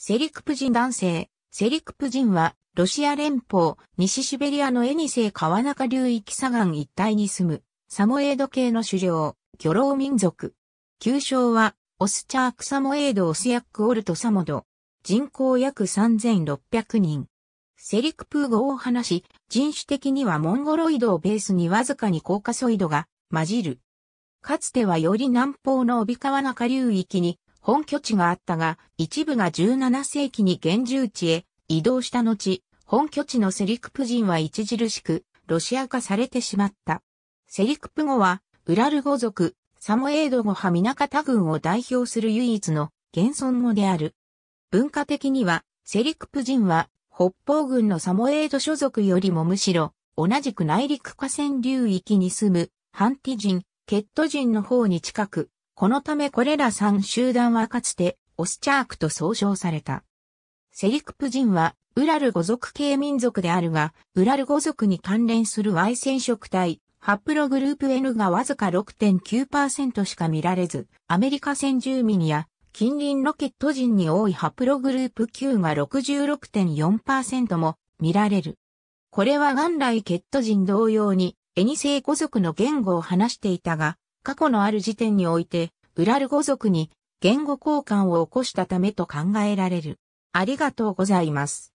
セリクプ人男性。セリクプ人は、ロシア連邦、西シベリアのエニセイ川中流域砂岩一帯に住む、サモエード系の狩猟、漁老民族。旧称は、オスチャークサモエードオスヤックオルトサモド。人口約3600人。セリクプー語を話し、人種的にはモンゴロイドをベースにわずかにコーカソイドが混じる。かつてはより南方の帯川中流域に本拠地があったが、一部が17世紀に現住地へ移動した後、本拠地のセリクプ人は著しくロシア化されてしまった。セリクプ語は、ウラル語族、サモエード語派ミナカタ軍を代表する唯一の現存語である。文化的には、セリクプ人は、北方軍のサモエード所属よりもむしろ、同じく内陸河川流域に住む、ハンティ人、ケット人の方に近く、このためこれら3集団はかつて、オスチャークと総称された。セリクプ人は、ウラル語族系民族であるが、ウラル語族に関連する Y 染色体、ハプログループ N がわずか6.9%しか見られず、アメリカ先住民や近隣ロケット人に多いハプログループ Q が66.4%も見られる。これは元来ケット人同様にエニセイ語族の言語を話していたが、過去のある時点において、ウラル語族に言語交換を起こしたためと考えられる。ありがとうございます。